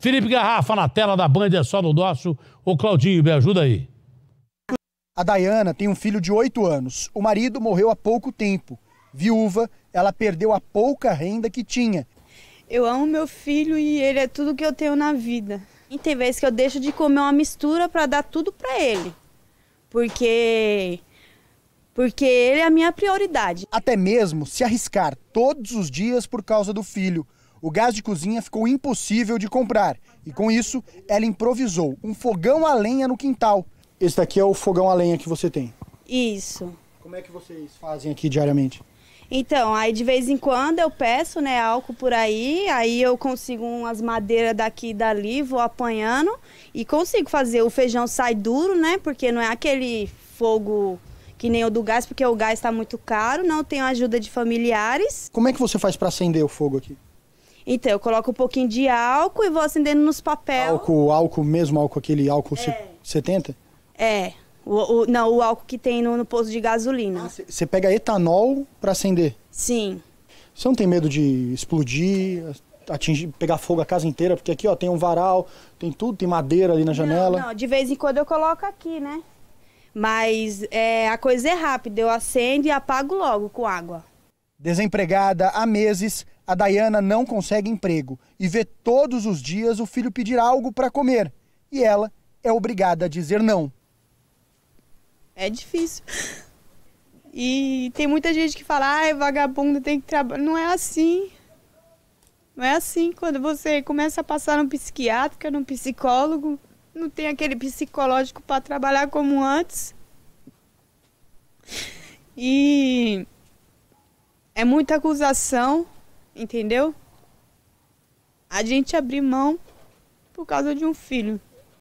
Felipe Garrafa na tela da Band é só no nosso. Ô Claudinho, me ajuda aí. A Dayana tem um filho de 8 anos. O marido morreu há pouco tempo. Viúva, ela perdeu a pouca renda que tinha. Eu amo meu filho e ele é tudo que eu tenho na vida. E tem vezes que eu deixo de comer uma mistura para dar tudo para ele. Porque porque ele é a minha prioridade. Até mesmo se arriscar todos os dias por causa do filho o gás de cozinha ficou impossível de comprar e, com isso, ela improvisou um fogão a lenha no quintal. Esse daqui é o fogão a lenha que você tem? Isso. Como é que vocês fazem aqui diariamente? Então, aí de vez em quando eu peço, né, álcool por aí, aí eu consigo umas madeiras daqui e dali, vou apanhando e consigo fazer. O feijão sai duro, né, porque não é aquele fogo que nem o do gás, porque o gás está muito caro, não tenho ajuda de familiares. Como é que você faz para acender o fogo aqui? Então, eu coloco um pouquinho de álcool e vou acendendo nos papéis. Álcool, álcool mesmo, álcool aquele álcool é. 70? É. O, o, não, o álcool que tem no, no de gasolina. Ah, você ah, pega etanol para acender? Sim. Você não tem medo de explodir, atingir, pegar fogo a casa inteira? Porque aqui, ó, tem um varal, tem tudo, tem madeira ali na janela. Não, não de vez em quando eu coloco aqui, né? Mas é, a coisa é rápida, eu acendo e apago logo com água. Desempregada há meses, a Dayana não consegue emprego e vê todos os dias o filho pedir algo para comer e ela é obrigada a dizer não. É difícil. E tem muita gente que fala, ai, ah, vagabundo tem que trabalhar. Não é assim. Não é assim. Quando você começa a passar um psiquiatra, um psicólogo, não tem aquele psicológico para trabalhar como antes. E é muita acusação entendeu? A gente abrir mão por causa de um filho.